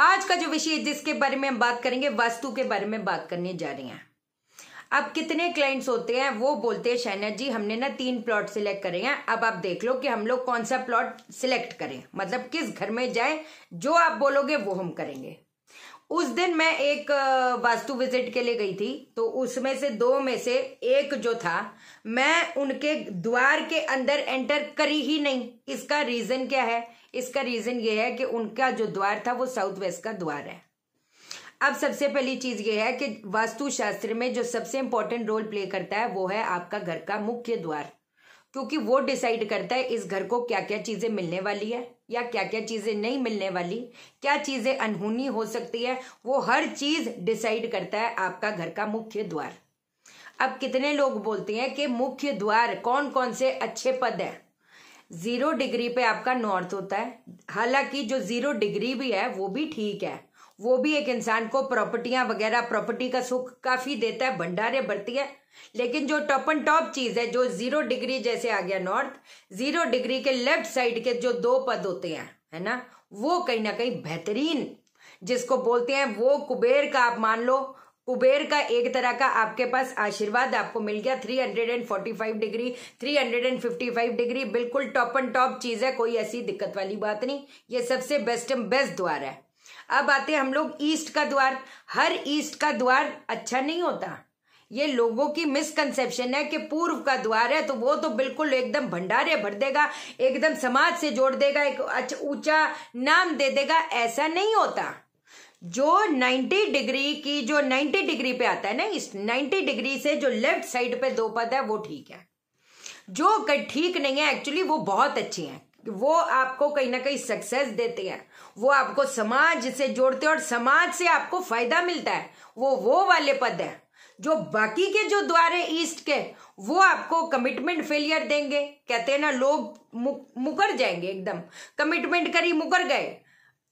आज का जो विषय जिसके बारे में हम बात करेंगे वास्तु के बारे में बात करने जा रहे हैं अब कितने क्लाइंट्स होते हैं वो बोलते हैं शैनत जी हमने ना तीन प्लॉट सिलेक्ट करे हैं अब आप देख लो कि हम लोग कौन सा प्लॉट सिलेक्ट करें मतलब किस घर में जाए जो आप बोलोगे वो हम करेंगे उस दिन मैं एक वास्तु विजिट के लिए गई थी तो उसमें से दो में से एक जो था मैं उनके द्वार के अंदर एंटर करी ही नहीं इसका रीजन क्या है इसका रीजन ये है कि उनका जो द्वार था वो साउथ वेस्ट का द्वार है अब सबसे पहली चीज ये है कि वास्तुशास्त्र में जो सबसे इंपॉर्टेंट रोल प्ले करता है वो है आपका घर का मुख्य द्वार क्योंकि वो डिसाइड करता है इस घर को क्या क्या चीजें मिलने वाली है या क्या क्या चीजें नहीं मिलने वाली क्या चीजें अनहोनी हो सकती है वो हर चीज डिसाइड करता है आपका घर का मुख्य द्वार अब कितने लोग बोलते हैं कि मुख्य द्वार कौन कौन से अच्छे पद हैं जीरो डिग्री पे आपका नॉर्थ होता है हालांकि जो जीरो डिग्री भी है वो भी ठीक है वो भी एक इंसान को प्रॉपर्टियां वगैरह प्रॉपर्टी का सुख काफी देता है भंडारे बढ़ती है लेकिन जो टॉप एंड टॉप चीज है जो जीरो डिग्री जैसे आ गया नॉर्थ जीरो डिग्री के लेफ्ट साइड के जो दो पद होते हैं है ना वो कहीं ना कहीं बेहतरीन जिसको बोलते हैं वो कुबेर का आप मान लो कुबेर का एक तरह का आपके पास आशीर्वाद आपको मिल गया 345 डिग्री 355 डिग्री बिल्कुल टॉप एंड टॉप चीज है कोई ऐसी दिक्कत वाली बात नहीं ये सबसे बेस्ट एंड बेस्ट द्वार है अब आते हैं हम लोग ईस्ट का द्वार हर ईस्ट का द्वार अच्छा नहीं होता ये लोगों की मिसकंसेप्शन है कि पूर्व का द्वार है तो वो तो बिल्कुल एकदम भंडारे भर देगा एकदम समाज से जोड़ देगा एक अच्छा ऊंचा नाम दे देगा ऐसा नहीं होता जो 90 डिग्री की जो 90 डिग्री पे आता है ना इस 90 डिग्री से जो लेफ्ट साइड पे दो पद है वो ठीक है जो ठीक नहीं है एक्चुअली वो बहुत अच्छी हैं वो आपको कहीं ना कहीं सक्सेस देते हैं वो आपको समाज से जोड़ते हैं और समाज से आपको फायदा मिलता है वो वो वाले पद है जो बाकी के जो द्वारे ईस्ट के वो आपको कमिटमेंट फेलियर देंगे कहते हैं ना लोग मुकर जाएंगे एकदम कमिटमेंट करी मुकर गए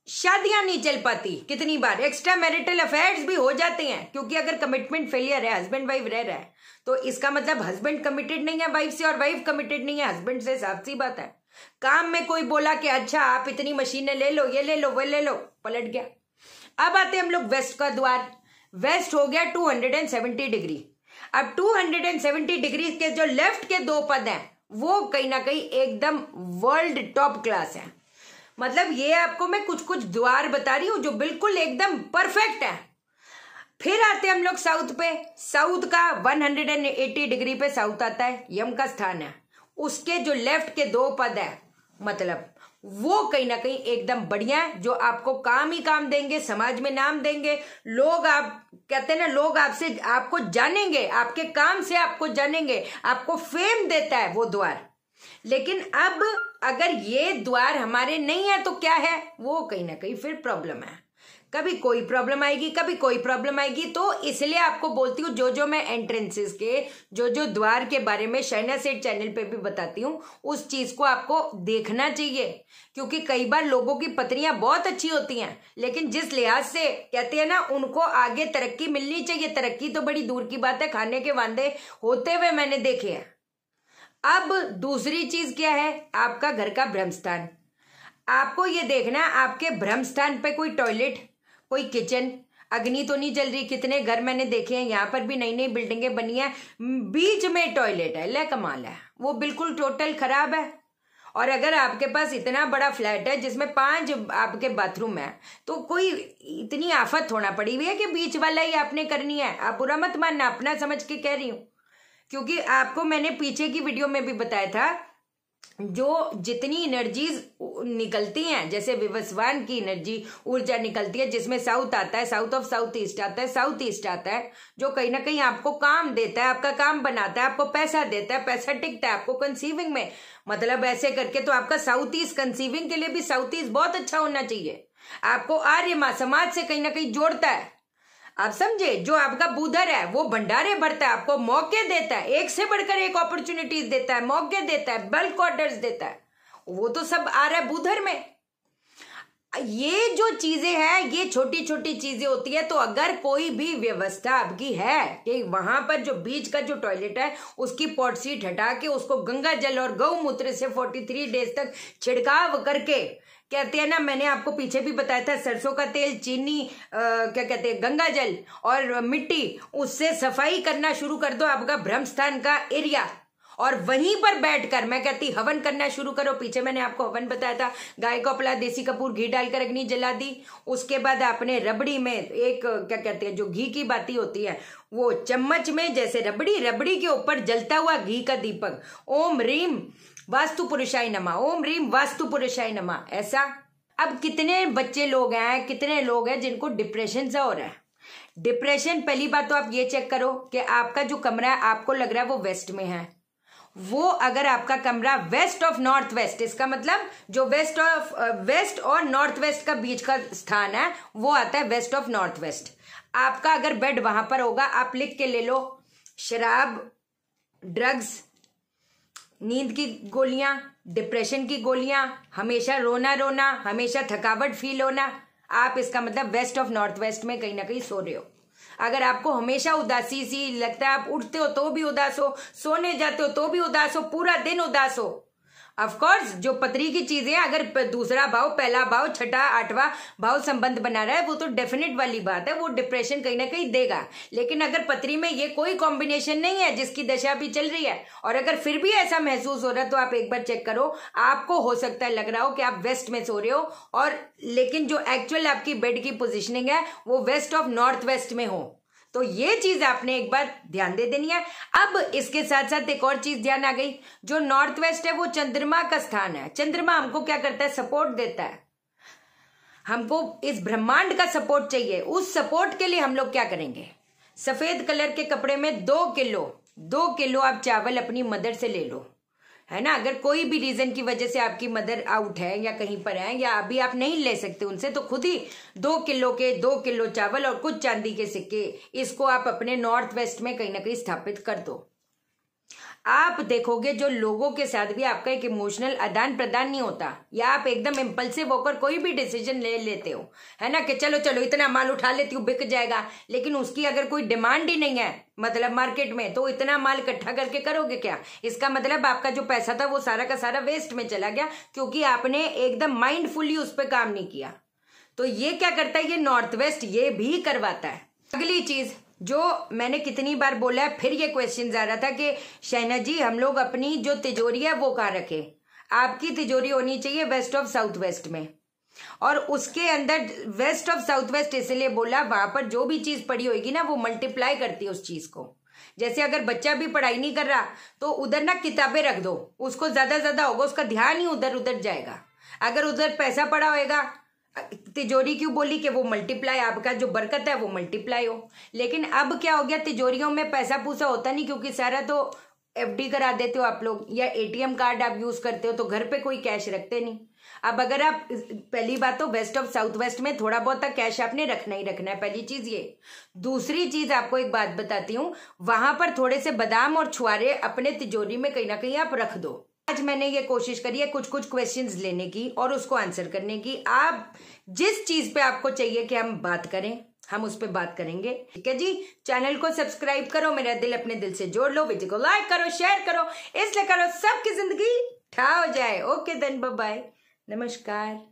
शादियां नहीं चल पाती कितनी बार एक्स्ट्रा मैरिटल अफेयर्स भी हो जाते हैं क्योंकि अगर कमिटमेंट फेलियर है हस्बैंड वाइफ रह रहा है तो इसका मतलब हस्बैंड कमिटेड नहीं है वाइफ से और वाइफ कमिटेड नहीं है हस्बैंड से साफ सी बात है काम में कोई बोला कि अच्छा आप इतनी मशीनें ले लो ये ले लो वह ले लो पलट गया अब आते हम लोग वेस्ट का द्वार वेस्ट हो गया टू डिग्री अब टू डिग्री के जो लेफ्ट के दो पद हैं वो कहीं ना कहीं एकदम वर्ल्ड टॉप क्लास है मतलब ये आपको मैं कुछ कुछ द्वार बता रही हूँ जो बिल्कुल एकदम परफेक्ट है फिर आते हम लोग साउथ पे साउथ का 180 डिग्री पे साउथ आता है यम का स्थान है उसके जो लेफ्ट के दो पद है मतलब वो कहीं ना कहीं एकदम बढ़िया है जो आपको काम ही काम देंगे समाज में नाम देंगे लोग आप कहते हैं ना लोग आपसे आपको जानेंगे आपके काम से आपको जानेंगे आपको फेम देता है वो द्वार लेकिन अब अगर ये द्वार हमारे नहीं है तो क्या है वो कहीं ना कहीं फिर प्रॉब्लम है कभी कोई प्रॉब्लम आएगी कभी कोई प्रॉब्लम आएगी तो इसलिए आपको बोलती हूँ जो जो मैं एंट्रेंसेस के जो जो द्वार के बारे में शैना सेठ चैनल पे भी बताती हूँ उस चीज को आपको देखना चाहिए क्योंकि कई बार लोगों की पत्नियां बहुत अच्छी होती हैं लेकिन जिस लिहाज से कहते हैं ना उनको आगे तरक्की मिलनी चाहिए तरक्की तो बड़ी दूर की बात है खाने के वादे होते हुए मैंने देखे हैं अब दूसरी चीज क्या है आपका घर का स्थान आपको ये देखना आपके स्थान पे कोई टॉयलेट कोई किचन अग्नि तो नहीं जल रही कितने घर मैंने देखे हैं यहाँ पर भी नई नई बिल्डिंगें बनी है बीच में टॉयलेट है ले कमाल है वो बिल्कुल टोटल खराब है और अगर आपके पास इतना बड़ा फ्लैट है जिसमें पांच आपके बाथरूम है तो कोई इतनी आफत होना पड़ी हुई है कि बीच वाला ही आपने करनी है आप बुरा मत मानना अपना समझ के कह रही हूं क्योंकि आपको मैंने पीछे की वीडियो में भी बताया था जो जितनी एनर्जीज निकलती हैं जैसे विवस्वान की एनर्जी ऊर्जा निकलती है जिसमें साउथ आता है साउथ ऑफ साउथ ईस्ट आता है साउथ ईस्ट आता है जो कहीं ना कहीं आपको काम देता है आपका काम बनाता है आपको पैसा देता है पैसा टिकता है आपको कंसीविंग में मतलब ऐसे करके तो आपका साउथ ईस्ट कंसीविंग के लिए भी साउथ ईस्ट बहुत अच्छा होना चाहिए आपको आर्य समाज से कहीं ना कहीं जोड़ता है आप समझे जो आपका बुधर है वो भंडारे भरता है आपको मौके देता है एक से बढ़कर एक अपॉर्चुनिटीज देता है मौके देता है बल्क ऑर्डर्स देता है वो तो सब आ रहा है बुधर में ये जो चीजें हैं ये छोटी छोटी चीजें होती है तो अगर कोई भी व्यवस्था आपकी है कि वहां पर जो बीच का जो टॉयलेट है उसकी पॉट सीट हटा के उसको गंगा जल और गौमूत्र से 43 डेज तक छिड़काव करके कहते हैं ना मैंने आपको पीछे भी बताया था सरसों का तेल चीनी आ, क्या कहते हैं गंगा जल और मिट्टी उससे सफाई करना शुरू कर दो आपका भ्रम स्थान का एरिया और वहीं पर बैठकर मैं कहती हवन करना शुरू करो पीछे मैंने आपको हवन बताया था गाय को अपला देसी कपूर घी डालकर अग्नि जला दी उसके बाद आपने रबड़ी में एक क्या कहते हैं जो घी की बाती होती है वो चम्मच में जैसे रबड़ी रबड़ी के ऊपर जलता हुआ घी का दीपक ओम रीम वास्तु पुरुषाई नमा ओम रीम वास्तु पुरुषाय नमा ऐसा अब कितने बच्चे लोग हैं कितने लोग हैं जिनको डिप्रेशन सा हो रहा है डिप्रेशन पहली बात तो आप ये चेक करो कि आपका जो कमरा है आपको लग रहा है वो वेस्ट में है वो अगर आपका कमरा वेस्ट ऑफ नॉर्थ वेस्ट इसका मतलब जो वेस्ट ऑफ वेस्ट और नॉर्थ वेस्ट का बीच का स्थान है वो आता है वेस्ट ऑफ नॉर्थ वेस्ट आपका अगर बेड वहां पर होगा आप लिख के ले लो शराब ड्रग्स नींद की गोलियां डिप्रेशन की गोलियां हमेशा रोना रोना हमेशा थकावट फील होना आप इसका मतलब वेस्ट ऑफ नॉर्थ वेस्ट में कहीं ना कहीं सो रहे हो अगर आपको हमेशा उदासी सी लगता है आप उठते हो तो भी उदास हो सोने जाते हो तो भी उदास हो पूरा दिन उदास हो ऑफकोर्स जो पतरी की चीजें अगर दूसरा भाव पहला भाव छठा आठवा भाव संबंध बना रहा है वो तो डेफिनेट वाली बात है वो डिप्रेशन कहीं ना कहीं देगा लेकिन अगर पतरी में ये कोई कॉम्बिनेशन नहीं है जिसकी दशा भी चल रही है और अगर फिर भी ऐसा महसूस हो रहा है तो आप एक बार चेक करो आपको हो सकता है लग रहा हो कि आप वेस्ट में सो रहे हो और लेकिन जो एक्चुअल आपकी बेड की पोजिशनिंग है वो वेस्ट ऑफ नॉर्थ वेस्ट में हो तो ये चीज आपने एक बार ध्यान दे देनी है अब इसके साथ साथ एक और चीज ध्यान आ गई जो नॉर्थ वेस्ट है वो चंद्रमा का स्थान है चंद्रमा हमको क्या करता है सपोर्ट देता है हमको इस ब्रह्मांड का सपोर्ट चाहिए उस सपोर्ट के लिए हम लोग क्या करेंगे सफेद कलर के कपड़े में दो किलो दो किलो आप चावल अपनी मदर से ले लो है ना अगर कोई भी रीजन की वजह से आपकी मदर आउट है या कहीं पर है या अभी आप नहीं ले सकते उनसे तो खुद ही दो किलो के दो किलो चावल और कुछ चांदी के सिक्के इसको आप अपने नॉर्थ वेस्ट में कहीं ना कहीं स्थापित कर दो आप देखोगे जो लोगों के साथ भी आपका एक इमोशनल आदान प्रदान नहीं होता या आप एकदम इम्पल्सिव होकर कोई भी डिसीजन ले लेते हो है ना कि चलो चलो इतना माल उठा लेती हूँ बिक जाएगा लेकिन उसकी अगर कोई डिमांड ही नहीं है मतलब मार्केट में तो इतना माल इकट्ठा करके करोगे क्या इसका मतलब आपका जो पैसा था वो सारा का सारा वेस्ट में चला गया क्योंकि आपने एकदम माइंडफुली उस पर काम नहीं किया तो ये क्या करता है ये नॉर्थ वेस्ट ये भी करवाता है अगली चीज जो मैंने कितनी बार बोला है फिर ये क्वेश्चन आ रहा था कि शहना जी हम लोग अपनी जो तिजोरी है वो कहाँ रखें आपकी तिजोरी होनी चाहिए वेस्ट ऑफ साउथ वेस्ट में और उसके अंदर वेस्ट ऑफ साउथ वेस्ट इसलिए बोला वहां पर जो भी चीज पड़ी होगी ना वो मल्टीप्लाई करती है उस चीज को जैसे अगर बच्चा भी पढ़ाई नहीं कर रहा तो उधर ना किताबें रख दो उसको ज्यादा ज्यादा होगा उसका ध्यान ही उधर उधर जाएगा अगर उधर पैसा पड़ा होगा तिजोरी क्यों बोली कि वो मल्टीप्लाई आपका जो बरकत है वो मल्टीप्लाई हो लेकिन अब क्या हो गया तिजोरियों में पैसा पूसा होता नहीं क्योंकि सारा तो एफडी करा देते हो आप लोग या एटीएम कार्ड आप यूज करते हो तो घर पे कोई कैश रखते नहीं अब अगर आप पहली बात तो वेस्ट ऑफ साउथ वेस्ट में थोड़ा बहुत कैश तो आपने रखना ही रखना है पहली चीज ये दूसरी चीज आपको एक बात बताती हूँ वहां पर थोड़े से बादाम और छुआरे अपने तिजोरी में कहीं ना कहीं आप रख दो आज मैंने ये कोशिश करी है कुछ कुछ क्वेश्चंस लेने की और उसको आंसर करने की आप जिस चीज पे आपको चाहिए कि हम बात करें हम उस पर बात करेंगे ठीक है जी चैनल को सब्सक्राइब करो मेरा दिल अपने दिल से जोड़ लो वीडियो को लाइक करो शेयर करो इसलिए करो सबकी जिंदगी ठा हो जाए ओके धन बाय नमस्कार